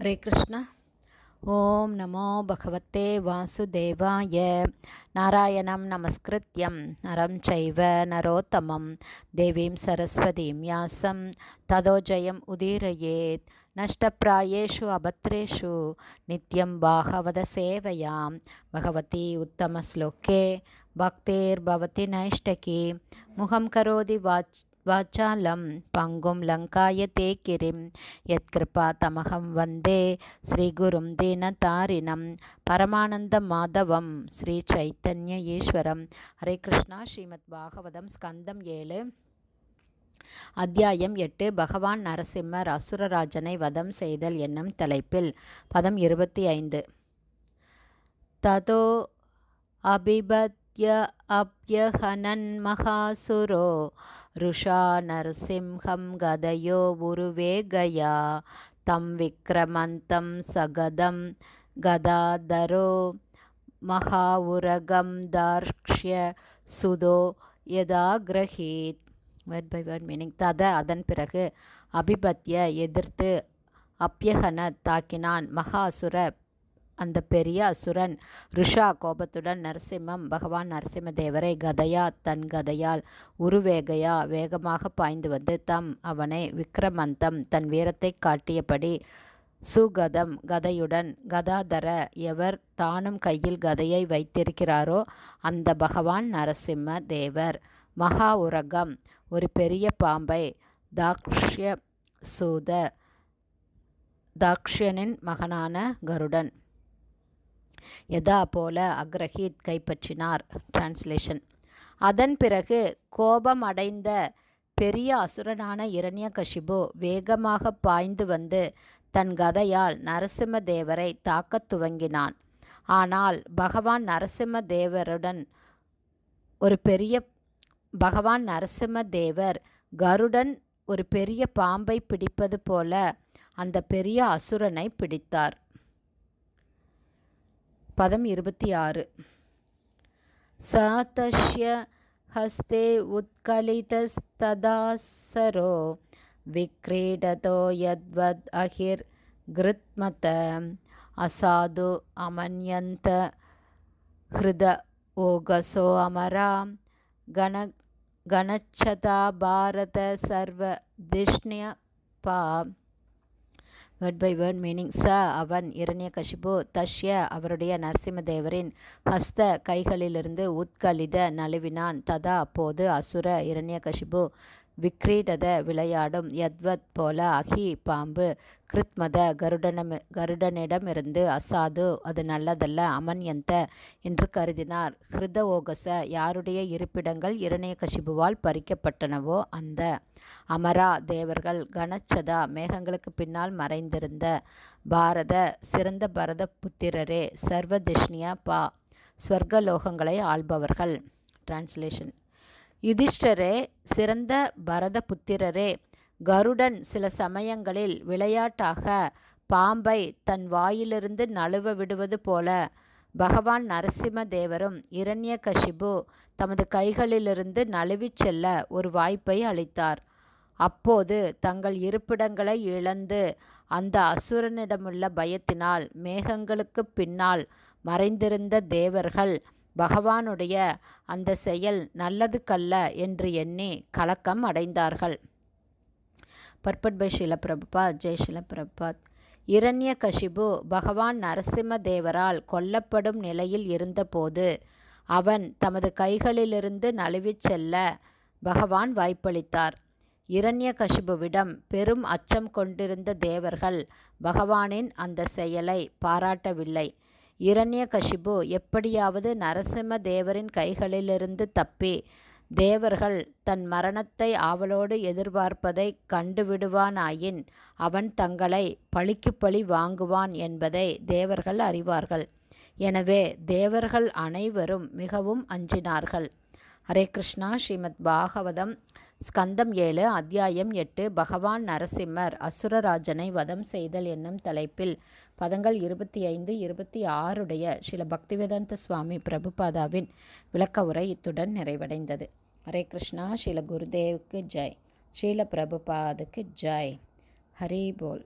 ஹரே கிருஷ்ணா ஓம் நமோ பகவத்தே வாசுதேவாய நாராயணம் நமஸ்கிருத்யம் நரம் சைவ நரோத்தமம் தேவீம் சரஸ்வதீம் யாசம் ததோஜயம் உதீரயேத் நஷ்டப்பிராயேஷு அபத்ரேஷு நித்யம் பாகவத சேவையாம் பகவதி உத்தமஸ்லோக்கே பக்தேர் பவதி நைஷ்டகி முகம் கரோதி வாச் வாச்சாலம் பங்கும் லங்காய தேக்கிரிம் கிரிம் தமகம் வந்தே ஸ்ரீகுரும் தாரினம் பரமானந்த மாதவம் ஸ்ரீ சைத்தன்ய ஈஸ்வரம் ஹரே கிருஷ்ணா ஸ்ரீமத் பாகவதம் ஸ்கந்தம் ஏழு அத்தியாயம் எட்டு பகவான் நரசிம்மர் அசுரராஜனை வதம் செய்தல் என்னும் தலைப்பில் பதம் இருபத்தி ஐந்து ததோ அபிபத் नित्य अप्यहनन्महासुरो रुषा नरसिंहं गदयो उरुवेगया तं विक्रमन्तं सगदं गदाधरो महाउरगं दार्क्ष्य सुदो यदा ग्रहीत् வேர்ட் பை வேர்ட் மீனிங் தத அதன் பிறகு அபிபத்ய எதிர்த்து அப்யகன தாக்கினான் மகாசுர அந்த பெரிய அசுரன் ரிஷா கோபத்துடன் நரசிம்மம் பகவான் நரசிம்மதேவரை கதையா தன் கதையால் உருவேகையா வேகமாக பாய்ந்து வந்து தம் அவனை விக்ரமந்தம் தன் வீரத்தை காட்டியபடி சுகதம் கதையுடன் கதாதர எவர் தானும் கையில் கதையை வைத்திருக்கிறாரோ அந்த பகவான் நரசிம்ம தேவர் மகா உரகம் ஒரு பெரிய பாம்பை தாக்ஷ்ய சூத மகனான கருடன் எதா போல அக்ரஹீத் கைப்பற்றினார் டிரான்ஸ்லேஷன் அதன் பிறகு கோபமடைந்த பெரிய அசுரனான இரண்யகஷிபு வேகமாக பாய்ந்து வந்து தன் கதையால் நரசிம்மதேவரை தாக்கத் துவங்கினான் ஆனால் பகவான் நரசிம்மதேவருடன் ஒரு பெரிய பகவான் நரசிம்மதேவர் கருடன் ஒரு பெரிய பாம்பை பிடிப்பது போல அந்த பெரிய அசுரனை பிடித்தார் पदम् इत्या स तस्य हस्ते उत्कलितस्तदासरो विक्रीडतो यद्वद् अहिर्घृत्मत असाधु अमन्यन्त हृद ओगसो अमरा गण गणच्छता भारत सर्वधिष्ण्यपा வேர்ட் பை வேர்ட் மீனிங் ச அவன் இரணிய கஷிபு தஷ்ய அவருடைய நரசிம்மதேவரின் ஹஸ்த கைகளிலிருந்து உத்கலித நழுவினான் ததா அப்போது அசுர இரணிய கஷிபு விக்ரீடத விளையாடும் யத்வத் போல அகி பாம்பு கிருத்மத கருடனம் கருடனிடமிருந்து அசாது அது நல்லதல்ல அமன் எந்த என்று கருதினார் ஹிருத ஓகச யாருடைய இருப்பிடங்கள் கசிபுவால் பறிக்கப்பட்டனவோ அந்த அமரா தேவர்கள் கனச்சதா மேகங்களுக்கு பின்னால் மறைந்திருந்த பாரத சிறந்த பரத புத்திரரே சர்வதிஷ்ணியா பா ஸ்வர்கலோகங்களை ஆள்பவர்கள் டிரான்ஸ்லேஷன் யுதிஷ்டரே சிறந்த பரதபுத்திரரே கருடன் சில சமயங்களில் விளையாட்டாக பாம்பை தன் வாயிலிருந்து நழுவ விடுவது போல பகவான் நரசிம்மதேவரும் இரண்ய கஷிபு தமது கைகளிலிருந்து நழுவிச் செல்ல ஒரு வாய்ப்பை அளித்தார் அப்போது தங்கள் இருப்பிடங்களை இழந்து அந்த அசுரனிடமுள்ள பயத்தினால் மேகங்களுக்கு பின்னால் மறைந்திருந்த தேவர்கள் பகவானுடைய அந்த செயல் நல்லதுக்கல்ல என்று எண்ணி கலக்கம் அடைந்தார்கள் purport by Srila Prabhupada Jai Srila Prabhupada Hiranyakashipu பகவான் நரசிம்ம தேவரால் கொல்லப்படும் நிலையில் இருந்தபோது அவன் தமது கைகளிலிருந்து நழுவிச் செல்ல பகவான் வாய்ப்பளித்தார் இரண்ய கஷிபுவிடம் பெரும் அச்சம் கொண்டிருந்த தேவர்கள் பகவானின் அந்த செயலை பாராட்டவில்லை இரண்ய கஷிபு எப்படியாவது நரசிம்ம தேவரின் கைகளிலிருந்து தப்பி தேவர்கள் தன் மரணத்தை ஆவலோடு எதிர்பார்ப்பதை கண்டுவிடுவானாயின் அவன் தங்களை பழிக்கு பழி வாங்குவான் என்பதை தேவர்கள் அறிவார்கள் எனவே தேவர்கள் அனைவரும் மிகவும் அஞ்சினார்கள் ஹரே கிருஷ்ணா ஸ்ரீமத் பாகவதம் ஸ்கந்தம் ஏழு அத்தியாயம் எட்டு பகவான் நரசிம்மர் அசுரராஜனை வதம் செய்தல் என்னும் தலைப்பில் பதங்கள் இருபத்தி ஐந்து இருபத்தி ஆறுடைய ஸ்ரீல பக்திவேதாந்த சுவாமி பிரபுபாதாவின் விளக்க உரை இத்துடன் நிறைவடைந்தது ஹரே கிருஷ்ணா ஸ்ரீல குருதேவுக்கு ஜெய் ஸ்ரீல பிரபுபாதுக்கு ஜெய் ஹரி போல்